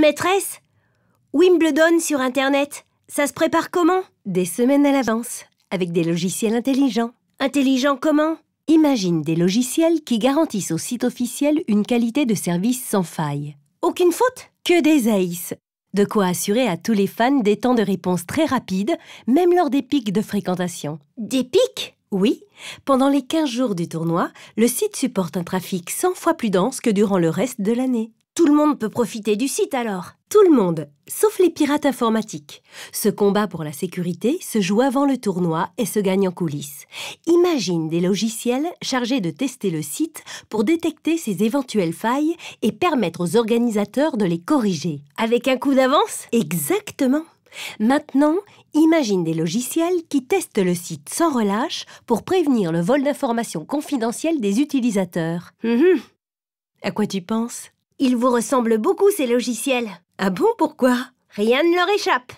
maîtresse Wimbledon sur Internet, ça se prépare comment Des semaines à l'avance, avec des logiciels intelligents. Intelligents comment Imagine des logiciels qui garantissent au site officiel une qualité de service sans faille. Aucune faute Que des aces De quoi assurer à tous les fans des temps de réponse très rapides, même lors des pics de fréquentation. Des pics oui, pendant les 15 jours du tournoi, le site supporte un trafic 100 fois plus dense que durant le reste de l'année. Tout le monde peut profiter du site alors Tout le monde, sauf les pirates informatiques. Ce combat pour la sécurité se joue avant le tournoi et se gagne en coulisses. Imagine des logiciels chargés de tester le site pour détecter ses éventuelles failles et permettre aux organisateurs de les corriger. Avec un coup d'avance Exactement Maintenant, imagine des logiciels qui testent le site sans relâche pour prévenir le vol d'informations confidentielles des utilisateurs. Hum, hum. À quoi tu penses ils vous ressemblent beaucoup, ces logiciels. Ah bon, pourquoi Rien ne leur échappe.